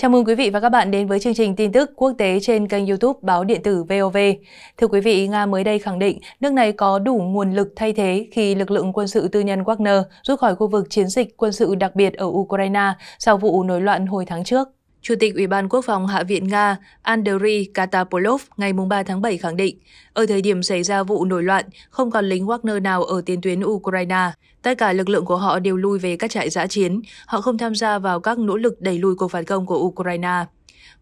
Chào mừng quý vị và các bạn đến với chương trình tin tức quốc tế trên kênh YouTube Báo điện tử VOV. Thưa quý vị, Nga mới đây khẳng định nước này có đủ nguồn lực thay thế khi lực lượng quân sự tư nhân Wagner rút khỏi khu vực chiến dịch quân sự đặc biệt ở Ukraine sau vụ nổi loạn hồi tháng trước. Chủ tịch Ủy ban Quốc phòng Hạ viện Nga Andrei Katapolov ngày 3 tháng 7 khẳng định, ở thời điểm xảy ra vụ nổi loạn, không còn lính Wagner nào ở tiền tuyến Ukraine. Tất cả lực lượng của họ đều lui về các trại giã chiến, họ không tham gia vào các nỗ lực đẩy lùi cuộc phản công của Ukraine.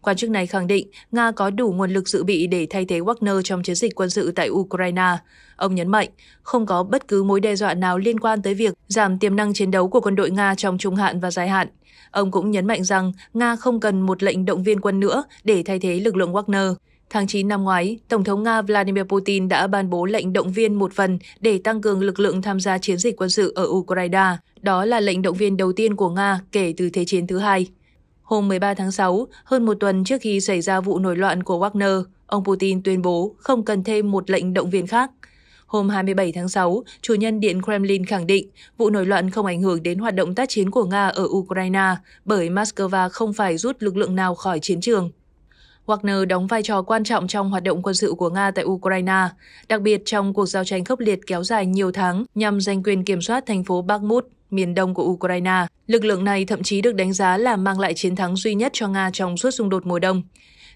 Quan chức này khẳng định Nga có đủ nguồn lực dự bị để thay thế Wagner trong chiến dịch quân sự tại Ukraine. Ông nhấn mạnh, không có bất cứ mối đe dọa nào liên quan tới việc giảm tiềm năng chiến đấu của quân đội Nga trong trung hạn và dài hạn. Ông cũng nhấn mạnh rằng Nga không cần một lệnh động viên quân nữa để thay thế lực lượng Wagner. Tháng 9 năm ngoái, Tổng thống Nga Vladimir Putin đã ban bố lệnh động viên một phần để tăng cường lực lượng tham gia chiến dịch quân sự ở Ukraine. Đó là lệnh động viên đầu tiên của Nga kể từ Thế chiến thứ hai. Hôm 13 tháng 6, hơn một tuần trước khi xảy ra vụ nổi loạn của Wagner, ông Putin tuyên bố không cần thêm một lệnh động viên khác. Hôm 27 tháng 6, chủ nhân Điện Kremlin khẳng định vụ nổi loạn không ảnh hưởng đến hoạt động tác chiến của Nga ở Ukraine bởi Moscow không phải rút lực lượng nào khỏi chiến trường. Wagner đóng vai trò quan trọng trong hoạt động quân sự của Nga tại Ukraine, đặc biệt trong cuộc giao tranh khốc liệt kéo dài nhiều tháng nhằm giành quyền kiểm soát thành phố Bakhmut miền đông của Ukraine. Lực lượng này thậm chí được đánh giá là mang lại chiến thắng duy nhất cho Nga trong suốt xung đột mùa đông.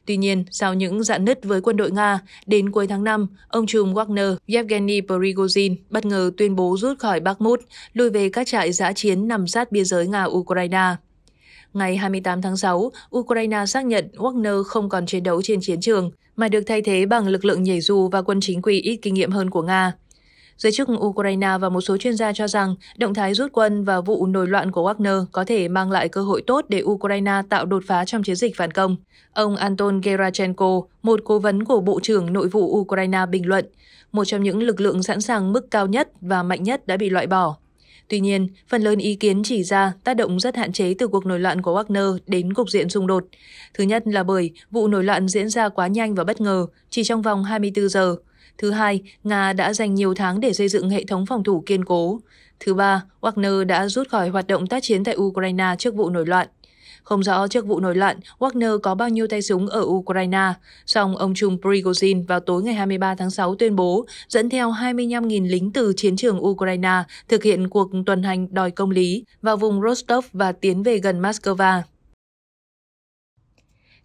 Tuy nhiên, sau những dạn nứt với quân đội Nga, đến cuối tháng 5, ông trùm Wagner Yevgeny Prigozhin bất ngờ tuyên bố rút khỏi Bakhmut, lui về các trại giã chiến nằm sát biên giới Nga-Ukraine. Ngày 28 tháng 6, Ukraine xác nhận Wagner không còn chiến đấu trên chiến trường, mà được thay thế bằng lực lượng nhảy dù và quân chính quy ít kinh nghiệm hơn của Nga. Giới chức Ukraine và một số chuyên gia cho rằng động thái rút quân và vụ nổi loạn của Wagner có thể mang lại cơ hội tốt để Ukraine tạo đột phá trong chiến dịch phản công. Ông Anton Gerachenko, một cố vấn của Bộ trưởng Nội vụ Ukraine bình luận, một trong những lực lượng sẵn sàng mức cao nhất và mạnh nhất đã bị loại bỏ. Tuy nhiên, phần lớn ý kiến chỉ ra tác động rất hạn chế từ cuộc nổi loạn của Wagner đến cục diện xung đột. Thứ nhất là bởi vụ nổi loạn diễn ra quá nhanh và bất ngờ, chỉ trong vòng 24 giờ, Thứ hai, Nga đã dành nhiều tháng để xây dựng hệ thống phòng thủ kiên cố. Thứ ba, Wagner đã rút khỏi hoạt động tác chiến tại Ukraine trước vụ nổi loạn. Không rõ trước vụ nổi loạn, Wagner có bao nhiêu tay súng ở Ukraine, song ông Trung Prigozhin vào tối ngày 23 tháng 6 tuyên bố dẫn theo 25.000 lính từ chiến trường Ukraine thực hiện cuộc tuần hành đòi công lý vào vùng Rostov và tiến về gần Moscow.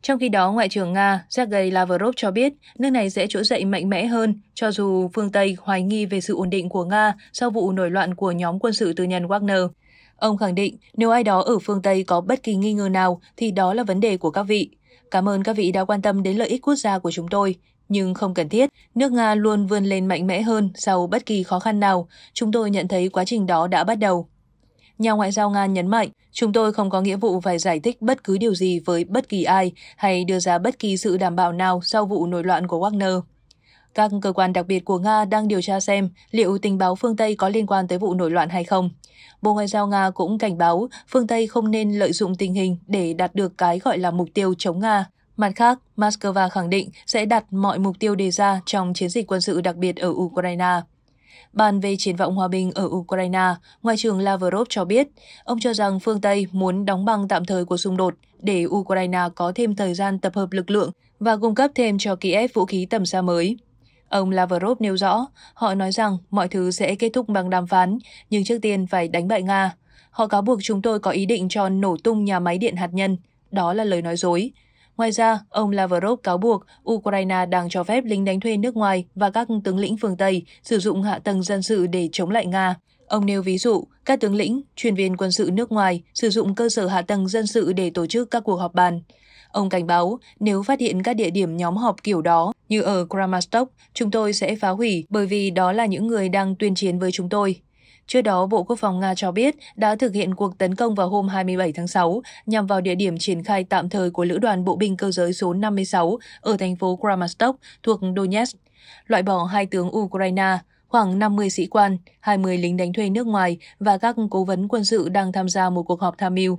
Trong khi đó, Ngoại trưởng Nga Sergei Lavrov cho biết nước này sẽ trỗi dậy mạnh mẽ hơn, cho dù phương Tây hoài nghi về sự ổn định của Nga sau vụ nổi loạn của nhóm quân sự tư nhân Wagner. Ông khẳng định nếu ai đó ở phương Tây có bất kỳ nghi ngờ nào thì đó là vấn đề của các vị. Cảm ơn các vị đã quan tâm đến lợi ích quốc gia của chúng tôi. Nhưng không cần thiết, nước Nga luôn vươn lên mạnh mẽ hơn sau bất kỳ khó khăn nào. Chúng tôi nhận thấy quá trình đó đã bắt đầu. Nhà ngoại giao Nga nhấn mạnh, chúng tôi không có nghĩa vụ phải giải thích bất cứ điều gì với bất kỳ ai hay đưa ra bất kỳ sự đảm bảo nào sau vụ nổi loạn của Wagner. Các cơ quan đặc biệt của Nga đang điều tra xem liệu tình báo phương Tây có liên quan tới vụ nổi loạn hay không. Bộ Ngoại giao Nga cũng cảnh báo phương Tây không nên lợi dụng tình hình để đạt được cái gọi là mục tiêu chống Nga. Mặt khác, Moscow khẳng định sẽ đặt mọi mục tiêu đề ra trong chiến dịch quân sự đặc biệt ở Ukraine. Bàn về triển vọng hòa bình ở Ukraine, Ngoại trưởng Lavrov cho biết, ông cho rằng phương Tây muốn đóng băng tạm thời cuộc xung đột để Ukraine có thêm thời gian tập hợp lực lượng và cung cấp thêm cho Kiev vũ khí tầm xa mới. Ông Lavrov nêu rõ, họ nói rằng mọi thứ sẽ kết thúc bằng đàm phán, nhưng trước tiên phải đánh bại Nga. Họ cáo buộc chúng tôi có ý định cho nổ tung nhà máy điện hạt nhân. Đó là lời nói dối. Ngoài ra, ông Lavrov cáo buộc Ukraine đang cho phép lính đánh thuê nước ngoài và các tướng lĩnh phương Tây sử dụng hạ tầng dân sự để chống lại Nga. Ông nêu ví dụ, các tướng lĩnh, chuyên viên quân sự nước ngoài sử dụng cơ sở hạ tầng dân sự để tổ chức các cuộc họp bàn. Ông cảnh báo, nếu phát hiện các địa điểm nhóm họp kiểu đó, như ở Kramatorsk, chúng tôi sẽ phá hủy bởi vì đó là những người đang tuyên chiến với chúng tôi. Trước đó, Bộ Quốc phòng Nga cho biết đã thực hiện cuộc tấn công vào hôm 27 tháng 6 nhằm vào địa điểm triển khai tạm thời của Lữ đoàn Bộ binh cơ giới số 56 ở thành phố Kramatorsk thuộc Donetsk, loại bỏ hai tướng Ukraine, khoảng 50 sĩ quan, 20 lính đánh thuê nước ngoài và các cố vấn quân sự đang tham gia một cuộc họp tham mưu.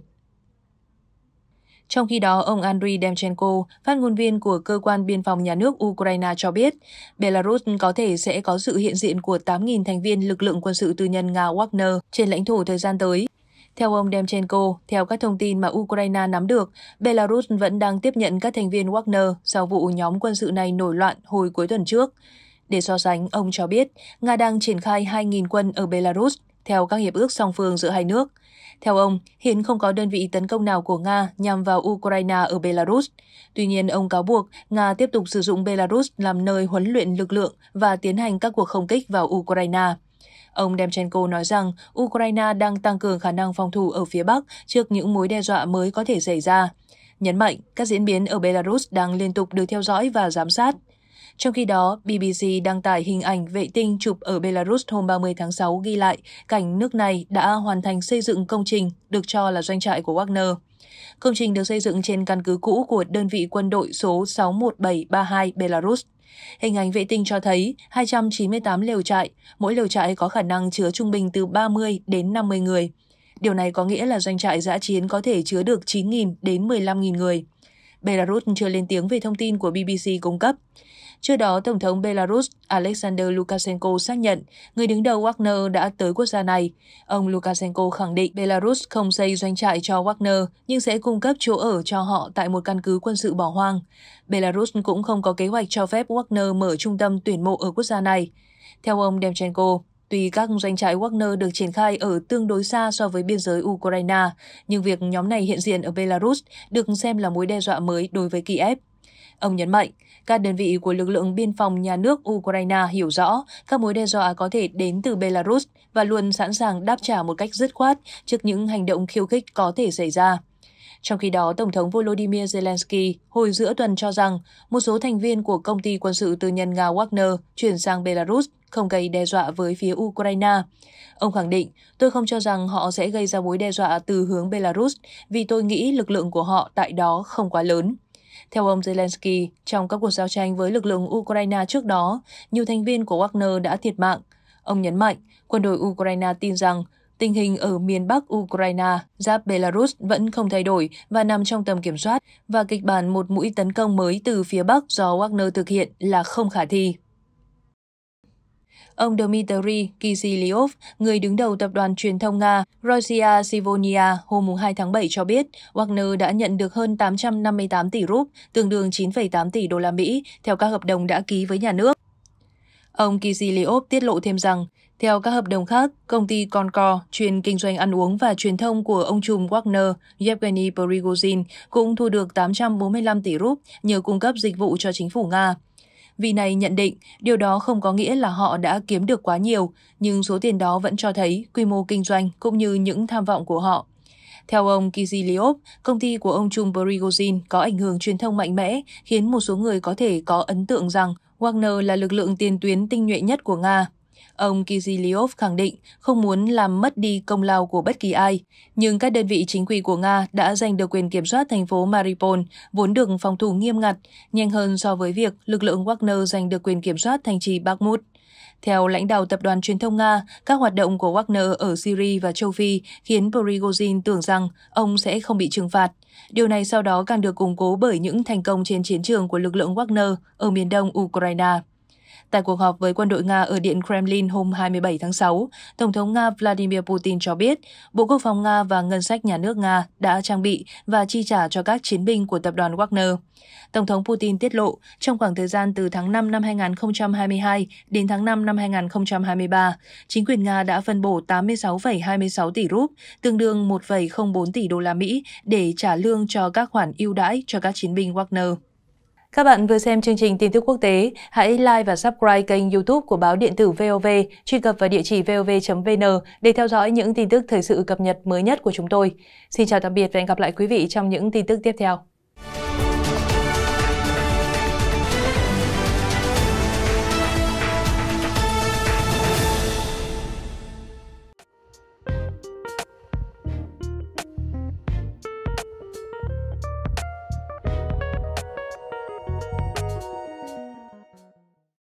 Trong khi đó, ông Andriy Demchenko, phát ngôn viên của cơ quan biên phòng nhà nước Ukraine cho biết, Belarus có thể sẽ có sự hiện diện của 8.000 thành viên lực lượng quân sự tư nhân Nga Wagner trên lãnh thổ thời gian tới. Theo ông Demchenko, theo các thông tin mà Ukraine nắm được, Belarus vẫn đang tiếp nhận các thành viên Wagner sau vụ nhóm quân sự này nổi loạn hồi cuối tuần trước. Để so sánh, ông cho biết Nga đang triển khai 2.000 quân ở Belarus, theo các hiệp ước song phương giữa hai nước. Theo ông, hiện không có đơn vị tấn công nào của Nga nhằm vào Ukraine ở Belarus. Tuy nhiên, ông cáo buộc Nga tiếp tục sử dụng Belarus làm nơi huấn luyện lực lượng và tiến hành các cuộc không kích vào Ukraine. Ông Demchenko nói rằng Ukraine đang tăng cường khả năng phòng thủ ở phía Bắc trước những mối đe dọa mới có thể xảy ra. Nhấn mạnh, các diễn biến ở Belarus đang liên tục được theo dõi và giám sát. Trong khi đó, BBC đăng tải hình ảnh vệ tinh chụp ở Belarus hôm 30 tháng 6 ghi lại cảnh nước này đã hoàn thành xây dựng công trình được cho là doanh trại của Wagner. Công trình được xây dựng trên căn cứ cũ của đơn vị quân đội số 61732 Belarus. Hình ảnh vệ tinh cho thấy 298 lều trại, mỗi lều trại có khả năng chứa trung bình từ 30 đến 50 người. Điều này có nghĩa là doanh trại giã chiến có thể chứa được 9.000 đến 15.000 người. Belarus chưa lên tiếng về thông tin của BBC cung cấp. Trước đó, Tổng thống Belarus Alexander Lukashenko xác nhận người đứng đầu Wagner đã tới quốc gia này. Ông Lukashenko khẳng định Belarus không xây doanh trại cho Wagner nhưng sẽ cung cấp chỗ ở cho họ tại một căn cứ quân sự bỏ hoang. Belarus cũng không có kế hoạch cho phép Wagner mở trung tâm tuyển mộ ở quốc gia này. Theo ông Demchenko, Tuy các doanh trại Wagner được triển khai ở tương đối xa so với biên giới Ukraine, nhưng việc nhóm này hiện diện ở Belarus được xem là mối đe dọa mới đối với Kiev. Ông nhấn mạnh, các đơn vị của lực lượng biên phòng nhà nước Ukraine hiểu rõ các mối đe dọa có thể đến từ Belarus và luôn sẵn sàng đáp trả một cách dứt khoát trước những hành động khiêu khích có thể xảy ra. Trong khi đó, Tổng thống Volodymyr Zelensky hồi giữa tuần cho rằng một số thành viên của công ty quân sự tư nhân Nga Wagner chuyển sang Belarus không gây đe dọa với phía Ukraine. Ông khẳng định, tôi không cho rằng họ sẽ gây ra mối đe dọa từ hướng Belarus vì tôi nghĩ lực lượng của họ tại đó không quá lớn. Theo ông Zelensky, trong các cuộc giao tranh với lực lượng Ukraine trước đó, nhiều thành viên của Wagner đã thiệt mạng. Ông nhấn mạnh, quân đội Ukraine tin rằng tình hình ở miền Bắc Ukraine, giáp Belarus vẫn không thay đổi và nằm trong tầm kiểm soát, và kịch bản một mũi tấn công mới từ phía Bắc do Wagner thực hiện là không khả thi. Ông Dmitry Kiziliov, người đứng đầu tập đoàn truyền thông Nga Rosia Sivonia hôm 2 tháng 7 cho biết Wagner đã nhận được hơn 858 tỷ rúp, tương đương 9,8 tỷ đô la Mỹ, theo các hợp đồng đã ký với nhà nước. Ông Kiziliov tiết lộ thêm rằng, theo các hợp đồng khác, công ty Concor, chuyên kinh doanh ăn uống và truyền thông của ông trùm Wagner, Yevgeny Prigozhin, cũng thu được 845 tỷ rúp nhờ cung cấp dịch vụ cho chính phủ Nga. Vị này nhận định điều đó không có nghĩa là họ đã kiếm được quá nhiều, nhưng số tiền đó vẫn cho thấy quy mô kinh doanh cũng như những tham vọng của họ. Theo ông Kiziliop, công ty của ông Trung Prigozhin có ảnh hưởng truyền thông mạnh mẽ, khiến một số người có thể có ấn tượng rằng Wagner là lực lượng tiền tuyến tinh nhuệ nhất của Nga. Ông Kiziliov khẳng định không muốn làm mất đi công lao của bất kỳ ai, nhưng các đơn vị chính quy của Nga đã giành được quyền kiểm soát thành phố Mariupol, vốn được phòng thủ nghiêm ngặt, nhanh hơn so với việc lực lượng Wagner giành được quyền kiểm soát thành trì Bakhmut. Theo lãnh đạo tập đoàn truyền thông Nga, các hoạt động của Wagner ở Syria và châu Phi khiến Prigozhin tưởng rằng ông sẽ không bị trừng phạt. Điều này sau đó càng được củng cố bởi những thành công trên chiến trường của lực lượng Wagner ở miền đông Ukraine. Tại cuộc họp với quân đội Nga ở Điện Kremlin hôm 27 tháng 6, Tổng thống Nga Vladimir Putin cho biết Bộ Quốc phòng Nga và Ngân sách Nhà nước Nga đã trang bị và chi trả cho các chiến binh của tập đoàn Wagner. Tổng thống Putin tiết lộ, trong khoảng thời gian từ tháng 5 năm 2022 đến tháng 5 năm 2023, chính quyền Nga đã phân bổ 86,26 tỷ rúp, tương đương 1,04 tỷ đô la Mỹ để trả lương cho các khoản ưu đãi cho các chiến binh Wagner. Các bạn vừa xem chương trình tin tức quốc tế, hãy like và subscribe kênh YouTube của báo điện tử VOV, truy cập vào địa chỉ vov.vn để theo dõi những tin tức thời sự cập nhật mới nhất của chúng tôi. Xin chào tạm biệt và hẹn gặp lại quý vị trong những tin tức tiếp theo.